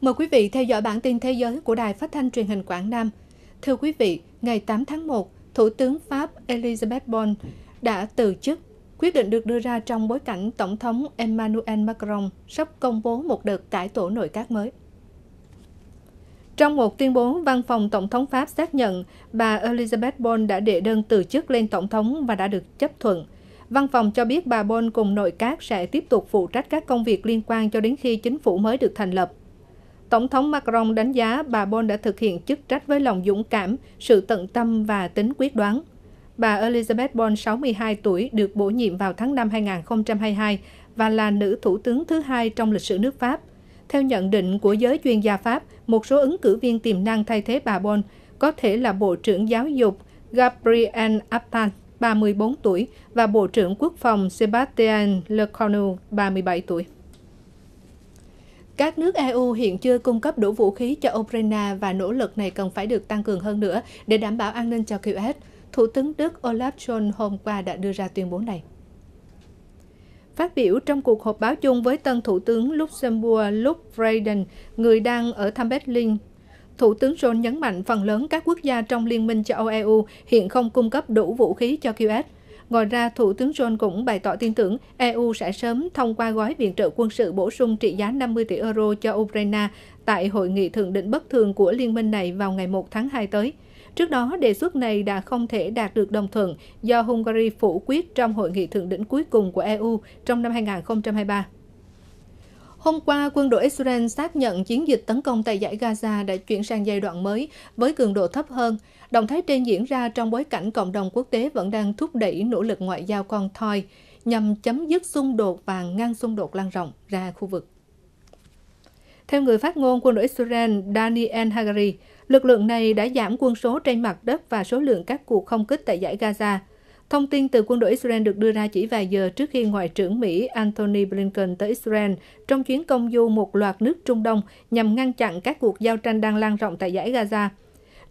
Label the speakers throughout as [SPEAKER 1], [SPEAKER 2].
[SPEAKER 1] Mời quý vị theo dõi bản tin thế giới của Đài Phát thanh Truyền hình Quảng Nam. Thưa quý vị, ngày 8 tháng 1, Thủ tướng Pháp Elizabeth Bon đã từ chức. Quyết định được đưa ra trong bối cảnh Tổng thống Emmanuel Macron sắp công bố một đợt cải tổ nội các mới. Trong một tuyên bố, văn phòng Tổng thống Pháp xác nhận bà Elizabeth Bon đã đệ đơn từ chức lên Tổng thống và đã được chấp thuận. Văn phòng cho biết bà Bon cùng nội các sẽ tiếp tục phụ trách các công việc liên quan cho đến khi chính phủ mới được thành lập. Tổng thống Macron đánh giá bà Bon đã thực hiện chức trách với lòng dũng cảm, sự tận tâm và tính quyết đoán. Bà Elizabeth Bon, 62 tuổi, được bổ nhiệm vào tháng 5 2022 và là nữ thủ tướng thứ hai trong lịch sử nước Pháp. Theo nhận định của giới chuyên gia Pháp, một số ứng cử viên tiềm năng thay thế bà Bon có thể là Bộ trưởng Giáo dục Gabriel Attal, 34 tuổi, và Bộ trưởng Quốc phòng Sebastien Lecornu, 37 tuổi. Các nước EU hiện chưa cung cấp đủ vũ khí cho Ukraine và nỗ lực này cần phải được tăng cường hơn nữa để đảm bảo an ninh cho Kiev. Thủ tướng Đức Olaf Scholz hôm qua đã đưa ra tuyên bố này. Phát biểu trong cuộc họp báo chung với tân Thủ tướng Luxembourg Luc Vreden, người đang ở thăm Berlin, Thủ tướng Scholz nhấn mạnh phần lớn các quốc gia trong Liên minh châu Âu-EU hiện không cung cấp đủ vũ khí cho Kiev. Ngoài ra, Thủ tướng John cũng bày tỏ tin tưởng EU sẽ sớm thông qua gói viện trợ quân sự bổ sung trị giá 50 tỷ euro cho Ukraine tại hội nghị thượng đỉnh bất thường của liên minh này vào ngày 1 tháng 2 tới. Trước đó, đề xuất này đã không thể đạt được đồng thuận do Hungary phủ quyết trong hội nghị thượng đỉnh cuối cùng của EU trong năm 2023. Hôm qua, quân đội Israel xác nhận chiến dịch tấn công tại giải Gaza đã chuyển sang giai đoạn mới với cường độ thấp hơn. Động thái trên diễn ra trong bối cảnh cộng đồng quốc tế vẫn đang thúc đẩy nỗ lực ngoại giao con thoi nhằm chấm dứt xung đột và ngăn xung đột lan rộng ra khu vực. Theo người phát ngôn quân đội Israel Daniel Hagari, lực lượng này đã giảm quân số trên mặt đất và số lượng các cuộc không kích tại giải Gaza – Thông tin từ quân đội Israel được đưa ra chỉ vài giờ trước khi Ngoại trưởng Mỹ Antony Blinken tới Israel trong chuyến công du một loạt nước Trung Đông nhằm ngăn chặn các cuộc giao tranh đang lan rộng tại giải Gaza.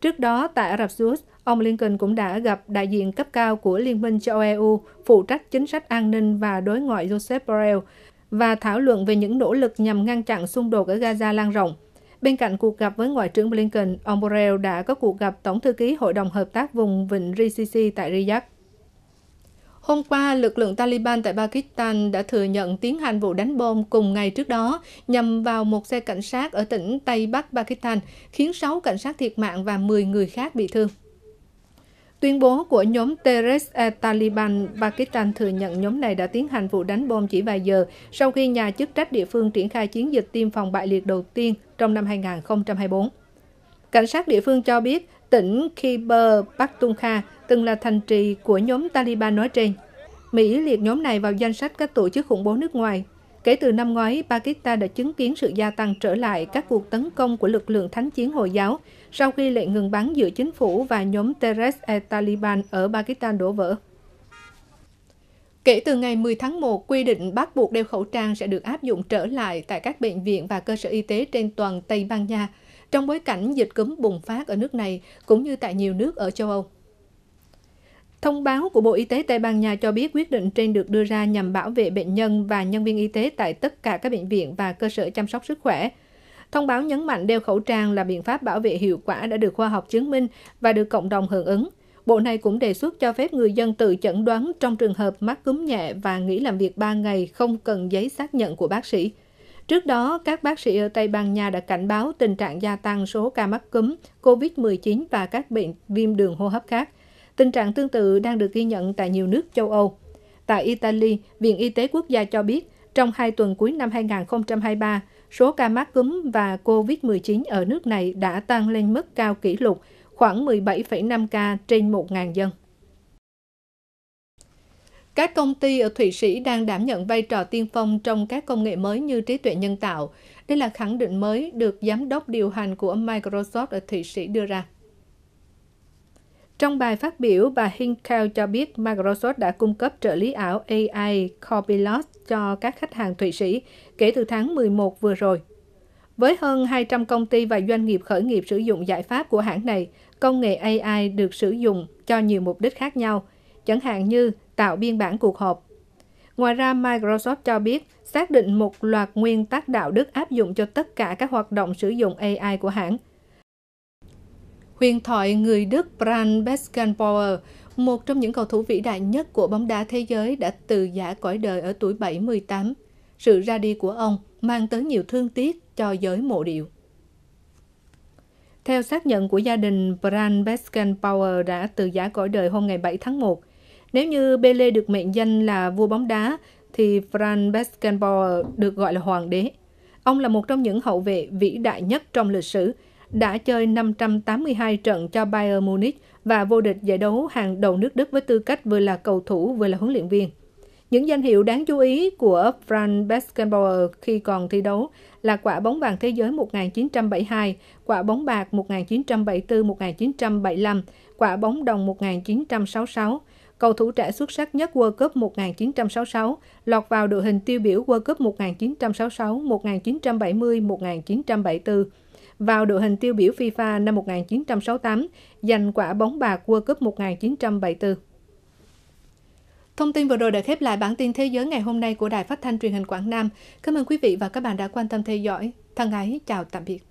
[SPEAKER 1] Trước đó, tại Ả Rập Xê Út, ông Blinken cũng đã gặp đại diện cấp cao của Liên minh châu EU phụ trách chính sách an ninh và đối ngoại Joseph Borrell và thảo luận về những nỗ lực nhằm ngăn chặn xung đột ở Gaza lan rộng. Bên cạnh cuộc gặp với Ngoại trưởng Blinken, ông Borrell đã có cuộc gặp Tổng thư ký Hội đồng Hợp tác vùng Vịnh RCC tại Riyadh. Hôm qua, lực lượng Taliban tại Pakistan đã thừa nhận tiến hành vụ đánh bom cùng ngày trước đó nhằm vào một xe cảnh sát ở tỉnh Tây Bắc Pakistan, khiến 6 cảnh sát thiệt mạng và 10 người khác bị thương. Tuyên bố của nhóm Teres e Taliban Pakistan thừa nhận nhóm này đã tiến hành vụ đánh bom chỉ vài giờ sau khi nhà chức trách địa phương triển khai chiến dịch tiêm phòng bại liệt đầu tiên trong năm 2024. Cảnh sát địa phương cho biết tỉnh Khyber Pakhtunkhwa từng là thành trì của nhóm Taliban nói trên. Mỹ liệt nhóm này vào danh sách các tổ chức khủng bố nước ngoài. Kể từ năm ngoái, Pakistan đã chứng kiến sự gia tăng trở lại các cuộc tấn công của lực lượng thánh chiến Hồi giáo sau khi lệnh ngừng bắn giữa chính phủ và nhóm Teres-e-Taliban ở Pakistan đổ vỡ. Kể từ ngày 10 tháng 1, quy định bắt buộc đeo khẩu trang sẽ được áp dụng trở lại tại các bệnh viện và cơ sở y tế trên toàn Tây Ban Nha, trong bối cảnh dịch cúm bùng phát ở nước này cũng như tại nhiều nước ở châu Âu. Thông báo của Bộ Y tế Tây Ban Nha cho biết quyết định trên được đưa ra nhằm bảo vệ bệnh nhân và nhân viên y tế tại tất cả các bệnh viện và cơ sở chăm sóc sức khỏe. Thông báo nhấn mạnh đeo khẩu trang là biện pháp bảo vệ hiệu quả đã được khoa học chứng minh và được cộng đồng hưởng ứng. Bộ này cũng đề xuất cho phép người dân tự chẩn đoán trong trường hợp mắc cúm nhẹ và nghỉ làm việc 3 ngày không cần giấy xác nhận của bác sĩ. Trước đó, các bác sĩ ở Tây Ban Nha đã cảnh báo tình trạng gia tăng số ca mắc cúm, COVID-19 và các bệnh viêm đường hô hấp khác. Tình trạng tương tự đang được ghi nhận tại nhiều nước châu Âu. Tại Italy, Viện Y tế Quốc gia cho biết, trong hai tuần cuối năm 2023, số ca mắc cúm và COVID-19 ở nước này đã tăng lên mức cao kỷ lục, khoảng 17,5 ca trên 1.000 dân. Các công ty ở Thụy Sĩ đang đảm nhận vai trò tiên phong trong các công nghệ mới như trí tuệ nhân tạo. Đây là khẳng định mới được giám đốc điều hành của Microsoft ở Thụy Sĩ đưa ra. Trong bài phát biểu, bà Hinkle cho biết Microsoft đã cung cấp trợ lý ảo AI Copilot cho các khách hàng Thụy Sĩ kể từ tháng 11 vừa rồi. Với hơn 200 công ty và doanh nghiệp khởi nghiệp sử dụng giải pháp của hãng này, công nghệ AI được sử dụng cho nhiều mục đích khác nhau, chẳng hạn như tạo biên bản cuộc họp. Ngoài ra, Microsoft cho biết xác định một loạt nguyên tắc đạo đức áp dụng cho tất cả các hoạt động sử dụng AI của hãng – huyền thoại người Đức Bram Beckenbauer, một trong những cầu thủ vĩ đại nhất của bóng đá thế giới đã từ giả cõi đời ở tuổi 78. Sự ra đi của ông mang tới nhiều thương tiếc cho giới mộ điệu. Theo xác nhận của gia đình, Bram Beckenbauer đã từ giả cõi đời hôm ngày 7 tháng 1. Nếu như Pele được mệnh danh là vua bóng đá, thì Franz Beckenbauer được gọi là hoàng đế. Ông là một trong những hậu vệ vĩ đại nhất trong lịch sử – đã chơi 582 trận cho Bayern Munich và vô địch giải đấu hàng đầu nước Đức với tư cách vừa là cầu thủ vừa là huấn luyện viên. Những danh hiệu đáng chú ý của Franz Beckenbauer khi còn thi đấu là quả bóng vàng thế giới 1972, quả bóng bạc 1974-1975, quả bóng đồng 1966. Cầu thủ trẻ xuất sắc nhất World Cup 1966 lọt vào đội hình tiêu biểu World Cup 1966, 1970, 1974 vào đội hình tiêu biểu FIFA năm 1968, giành quả bóng bạc World Cup 1974. Thông tin vừa rồi đã khép lại bản tin thế giới ngày hôm nay của Đài Phát thanh Truyền hình Quảng Nam. Cảm ơn quý vị và các bạn đã quan tâm theo dõi. Thân ái, chào tạm biệt.